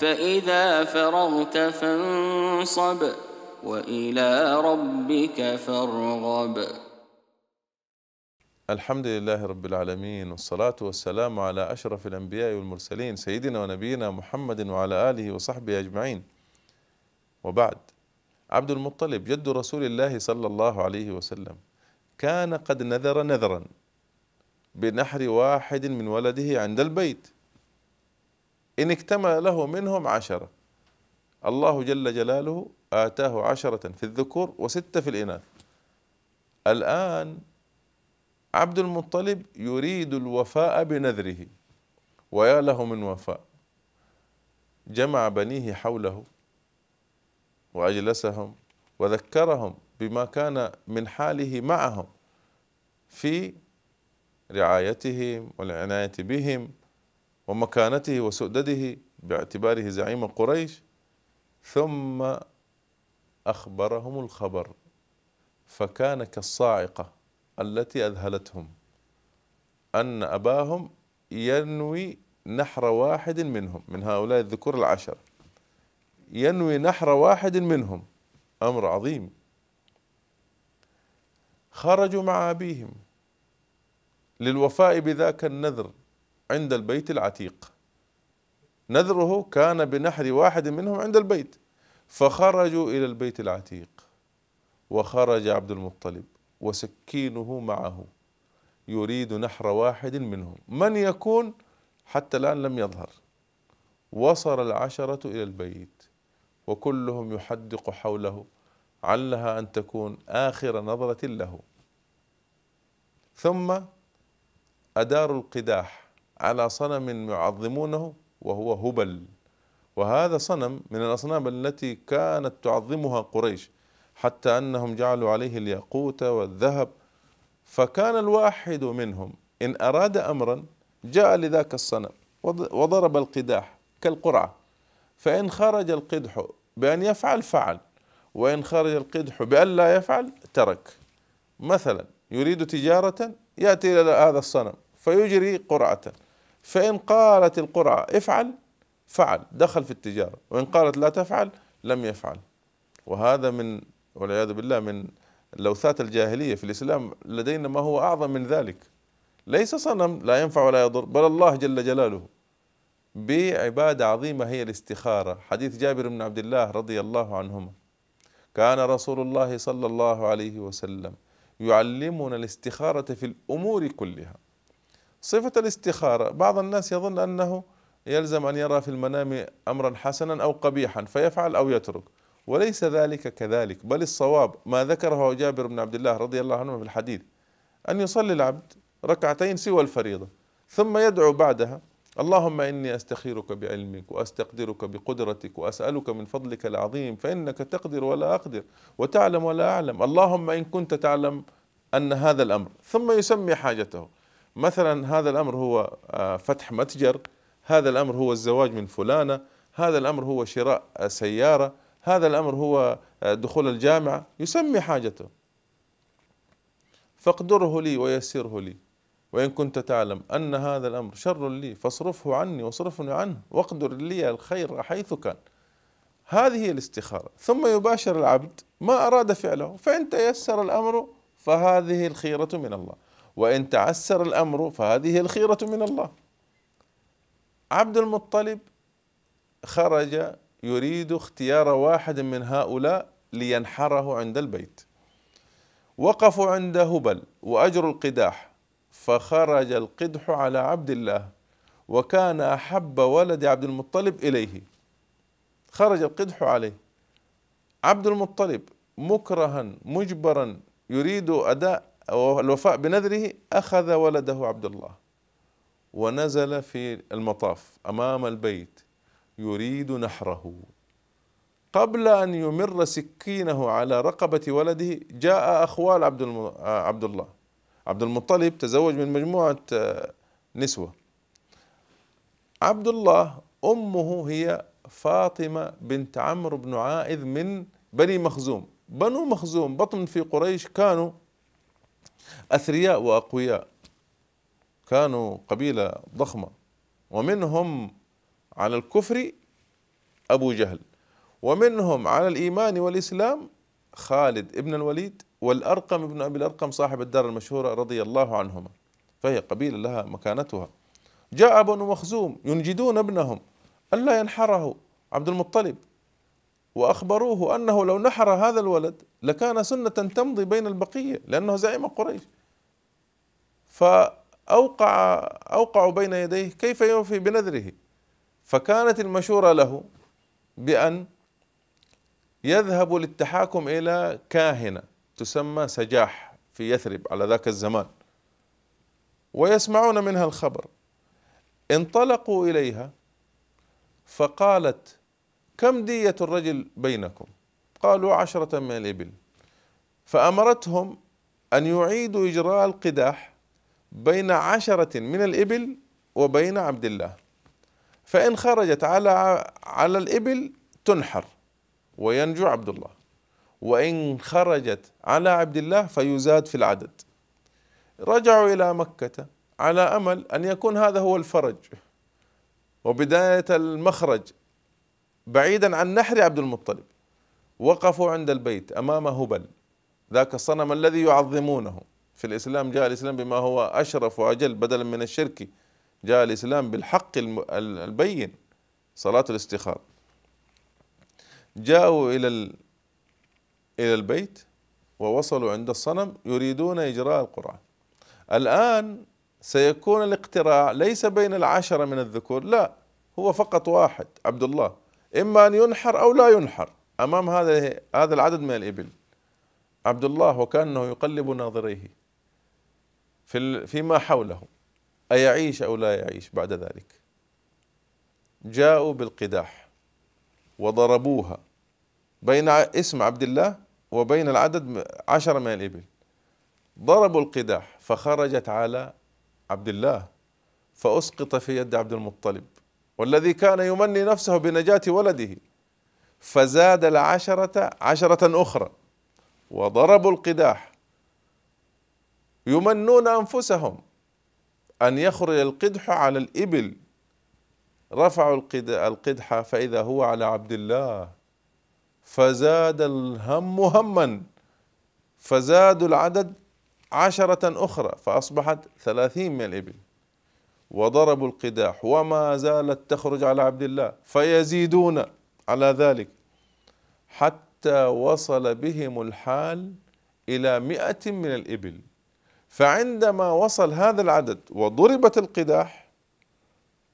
فإذا فرغت فانصب وإلى ربك فارغب الحمد لله رب العالمين والصلاة والسلام على أشرف الأنبياء والمرسلين سيدنا ونبينا محمد وعلى آله وصحبه أجمعين وبعد عبد المطلب جد رسول الله صلى الله عليه وسلم كان قد نذر نذرا بنحر واحد من ولده عند البيت إن اكتمل له منهم عشرة الله جل جلاله آتاه عشرة في الذكور وستة في الإناث الآن عبد المطلب يريد الوفاء بنذره ويا له من وفاء جمع بنيه حوله وأجلسهم وذكرهم بما كان من حاله معهم في رعايتهم والعناية بهم ومكانته وسؤدده باعتباره زعيم قريش ثم أخبرهم الخبر فكان كالصاعقة التي أذهلتهم أن أباهم ينوي نحر واحد منهم من هؤلاء الذكور العشر ينوي نحر واحد منهم أمر عظيم خرجوا مع أبيهم للوفاء بذاك النذر عند البيت العتيق نذره كان بنحر واحد منهم عند البيت فخرجوا إلى البيت العتيق وخرج عبد المطلب وسكينه معه يريد نحر واحد منهم من يكون حتى الآن لم يظهر وصل العشرة إلى البيت وكلهم يحدق حوله علها أن تكون آخر نظرة له ثم أداروا القداح على صنم يعظمونه وهو هبل وهذا صنم من الأصنام التي كانت تعظمها قريش حتى أنهم جعلوا عليه الياقوت والذهب فكان الواحد منهم إن أراد أمرا جاء لذاك الصنم وضرب القداح كالقرعة فإن خرج القدح بأن يفعل فعل وإن خرج القدح بأن لا يفعل ترك مثلا يريد تجارة يأتي إلى هذا الصنم فيجري قرعة فإن قالت القرعة افعل فعل دخل في التجارة وإن قالت لا تفعل لم يفعل وهذا من والعياذ بالله من لوثات الجاهلية في الإسلام لدينا ما هو أعظم من ذلك ليس صنم لا ينفع ولا يضر بل الله جل جلاله بعبادة عظيمة هي الاستخارة حديث جابر بن عبد الله رضي الله عنهما كان رسول الله صلى الله عليه وسلم يعلمنا الاستخارة في الأمور كلها صفة الاستخارة بعض الناس يظن أنه يلزم أن يرى في المنام أمرا حسنا أو قبيحا فيفعل أو يترك وليس ذلك كذلك بل الصواب ما ذكره جابر بن عبد الله رضي الله عنه في الحديث أن يصلي العبد ركعتين سوى الفريضة ثم يدعو بعدها اللهم إني أستخيرك بعلمك وأستقدرك بقدرتك وأسألك من فضلك العظيم فإنك تقدر ولا أقدر وتعلم ولا أعلم اللهم إن كنت تعلم أن هذا الأمر ثم يسمي حاجته مثلا هذا الامر هو آه، فتح متجر هذا الامر هو الزواج من فلانه هذا الامر هو شراء آه، سياره هذا الامر هو آه، دخول الجامعه يسمي حاجته فاقدره لي ويسره لي وان كنت تعلم ان هذا الامر شر لي فاصرفه عني واصرفني عنه واقدر لي الخير حيث كان هذه هي الاستخاره ثم يباشر العبد ما اراد فعله فان تيسر الامر فهذه الخيره من الله وإن تعسر الأمر فهذه الخيرة من الله عبد المطلب خرج يريد اختيار واحد من هؤلاء لينحره عند البيت وقفوا عند هبل وأجروا القداح فخرج القدح على عبد الله وكان أحب ولد عبد المطلب إليه خرج القدح عليه عبد المطلب مكرها مجبرا يريد أداء الوفاء بنذره أخذ ولده عبد الله ونزل في المطاف أمام البيت يريد نحره قبل أن يمر سكينه على رقبة ولده جاء أخوال عبد عبد الله عبد المطلب تزوج من مجموعة آه، نسوة عبد الله أمه هي فاطمة بنت عمرو بن عائذ من بني مخزوم بنو مخزوم بطن في قريش كانوا أثرياء وأقوياء كانوا قبيلة ضخمة ومنهم على الكفر أبو جهل ومنهم على الإيمان والإسلام خالد ابن الوليد والأرقم ابن أبي الأرقم صاحب الدار المشهورة رضي الله عنهما فهي قبيلة لها مكانتها جاء بنو مخزوم ينجدون ابنهم ألا ينحره عبد المطلب وأخبروه أنه لو نحر هذا الولد لكان سنة تمضي بين البقية لأنه زعيم قريش فأوقع أوقعوا بين يديه كيف يوفي بنذره فكانت المشورة له بأن يذهب للتحاكم إلى كاهنة تسمى سجاح في يثرب على ذاك الزمان ويسمعون منها الخبر انطلقوا إليها فقالت كم دية الرجل بينكم قالوا عشرة من الإبل فأمرتهم أن يعيدوا إجراء القداح بين عشرة من الإبل وبين عبد الله فإن خرجت على على الإبل تنحر وينجو عبد الله وإن خرجت على عبد الله فيزاد في العدد رجعوا إلى مكة على أمل أن يكون هذا هو الفرج وبداية المخرج بعيدا عن نحر عبد المطلب وقفوا عند البيت امام هبل ذاك الصنم الذي يعظمونه في الاسلام جاء الاسلام بما هو اشرف واجل بدلا من الشرك جاء الاسلام بالحق البين صلاه الاستخاره جاءوا الى الى البيت ووصلوا عند الصنم يريدون اجراء القران الان سيكون الاقتراع ليس بين العشره من الذكور لا هو فقط واحد عبد الله إما أن ينحر أو لا ينحر أمام هذا هذا العدد من الإبل عبد الله وكأنه يقلب ناظريه في فيما حوله أيعيش أو لا يعيش بعد ذلك جاءوا بالقداح وضربوها بين اسم عبد الله وبين العدد عشرة من الإبل ضربوا القداح فخرجت على عبد الله فأسقط في يد عبد المطلب والذي كان يمني نفسه بنجاة ولده فزاد العشرة عشرة أخرى وضربوا القداح يمنون أنفسهم أن يخرج القدح على الإبل رفعوا القدح فإذا هو على عبد الله فزاد الهم هما فزادوا العدد عشرة أخرى فأصبحت ثلاثين من الإبل وضربوا القداح وما زالت تخرج على عبد الله فيزيدون على ذلك حتى وصل بهم الحال إلى مئة من الإبل فعندما وصل هذا العدد وضربت القداح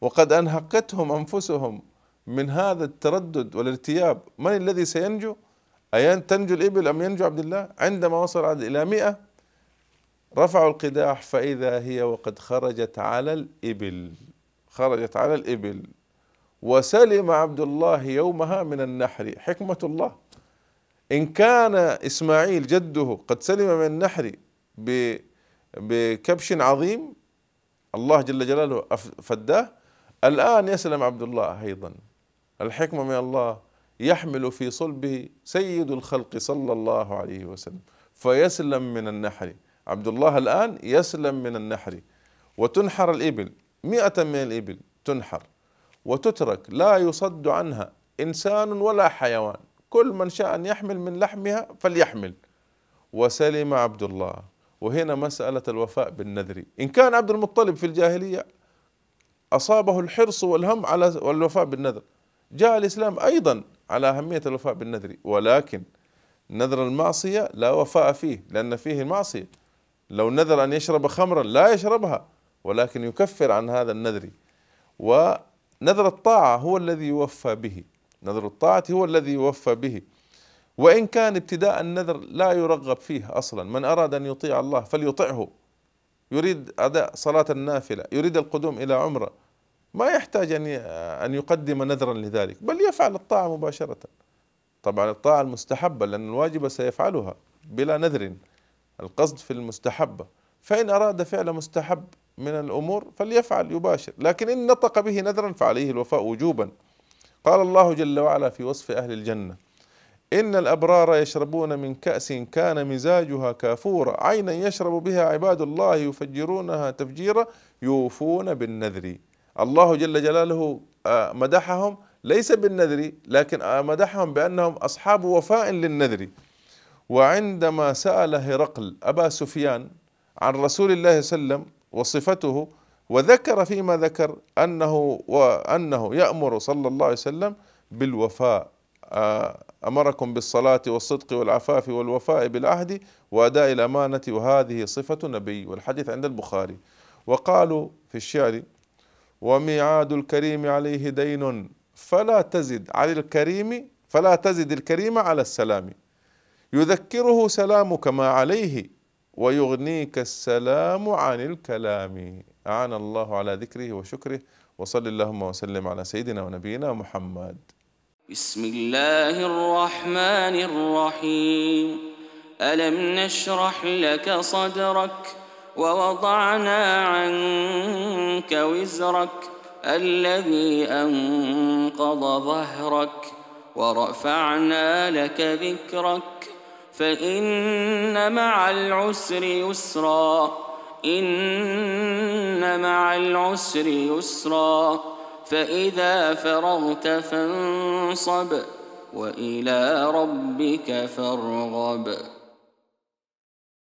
وقد أنهقتهم أنفسهم من هذا التردد والارتياب من الذي سينجو أين تنجو الإبل أم ينجو عبد الله عندما وصل العدد إلى مئة رفعوا القداح فإذا هي وقد خرجت على الإبل خرجت على الإبل وسلم عبد الله يومها من النحر حكمة الله إن كان إسماعيل جده قد سلم من النحر بكبش عظيم الله جل جلاله فداه الآن يسلم عبد الله أيضا الحكمة من الله يحمل في صلبه سيد الخلق صلى الله عليه وسلم فيسلم من النحر عبد الله الآن يسلم من النحر وتنحر الإبل مئة من الإبل تنحر وتترك لا يصد عنها إنسان ولا حيوان كل من شاء أن يحمل من لحمها فليحمل وسلم عبد الله وهنا مسألة الوفاء بالنذر إن كان عبد المطلب في الجاهلية أصابه الحرص والهم على الوفاء بالنذر جاء الإسلام أيضا على أهمية الوفاء بالنذر ولكن نذر المعصية لا وفاء فيه لأن فيه المعصية لو نذر أن يشرب خمرا لا يشربها ولكن يكفر عن هذا النذر ونذر الطاعة هو الذي يوفى به نذر الطاعة هو الذي يوفى به وإن كان ابتداء النذر لا يرغب فيه أصلا من أراد أن يطيع الله فليطعه يريد أداء صلاة النافلة يريد القدوم إلى عمره ما يحتاج أن أن يقدم نذرا لذلك بل يفعل الطاعة مباشرة طبعا الطاعة المستحبة لأن الواجبة سيفعلها بلا نذر القصد في المستحبة فإن أراد فعل مستحب من الأمور فليفعل يباشر لكن إن نطق به نذرا فعليه الوفاء وجوبا قال الله جل وعلا في وصف أهل الجنة إن الأبرار يشربون من كأس كان مزاجها كافورا عينا يشرب بها عباد الله يفجرونها تفجيرا يوفون بالنذر الله جل جلاله آه، مدحهم ليس بالنذر لكن آه، مدحهم بأنهم أصحاب وفاء للنذر وعندما سأل هرقل أبا سفيان عن رسول الله صلى الله عليه وسلم وصفته وذكر فيما ذكر أنه وأنه يأمر صلى الله عليه وسلم بالوفاء آه، أمركم بالصلاة والصدق والعفاف والوفاء بالعهد وأداء الأمانة وهذه صفة نبي والحديث عند البخاري وقالوا في الشعر وميعاد الكريم عليه دين فلا تزد على الكريم فلا تزد الكريم على السلام يذكره سلامك ما عليه ويغنيك السلام عن الكلام أعان الله على ذكره وشكره وصل اللهم وسلم على سيدنا ونبينا محمد بسم الله الرحمن الرحيم ألم نشرح لك صدرك ووضعنا عنك وزرك الذي أنقض ظهرك ورفعنا لك ذكرك فإن مع العسر يسرا إن مع العسر يسرا فإذا فرغت فانصب وإلى ربك فارغب